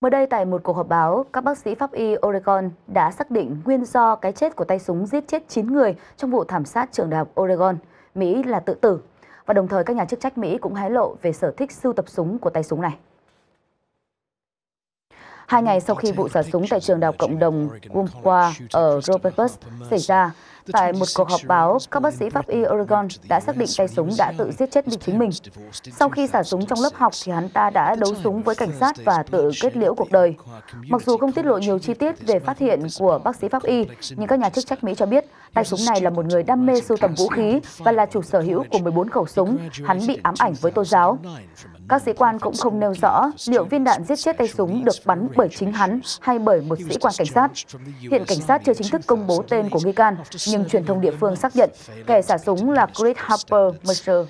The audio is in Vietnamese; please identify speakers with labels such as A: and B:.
A: Mới đây tại một cuộc họp báo, các bác sĩ pháp y Oregon đã xác định nguyên do cái chết của tay súng giết chết 9 người trong vụ thảm sát trường đại học Oregon, Mỹ là tự tử. Và đồng thời các nhà chức trách Mỹ cũng hé lộ về sở thích sưu tập súng của tay súng này. Hai ngày sau khi vụ xả súng tại trường đào học cộng đồng hôm ở Robertburg xảy ra, tại một cuộc họp báo, các bác sĩ pháp y Oregon đã xác định tay súng đã tự giết chết chính mình. Sau khi xả súng trong lớp học thì hắn ta đã đấu súng với cảnh sát và tự kết liễu cuộc đời. Mặc dù không tiết lộ nhiều chi tiết về phát hiện của bác sĩ pháp y, nhưng các nhà chức trách Mỹ cho biết tay súng này là một người đam mê sưu tầm vũ khí và là chủ sở hữu của 14 khẩu súng. Hắn bị ám ảnh với tôn giáo. Các sĩ quan cũng không nêu rõ liệu viên đạn giết chết tay súng được bắn bởi chính hắn hay bởi một sĩ quan cảnh sát. Hiện cảnh sát chưa chính thức công bố tên của nghi can, nhưng truyền thông địa phương xác nhận kẻ xả súng là Chris Harper Mercer.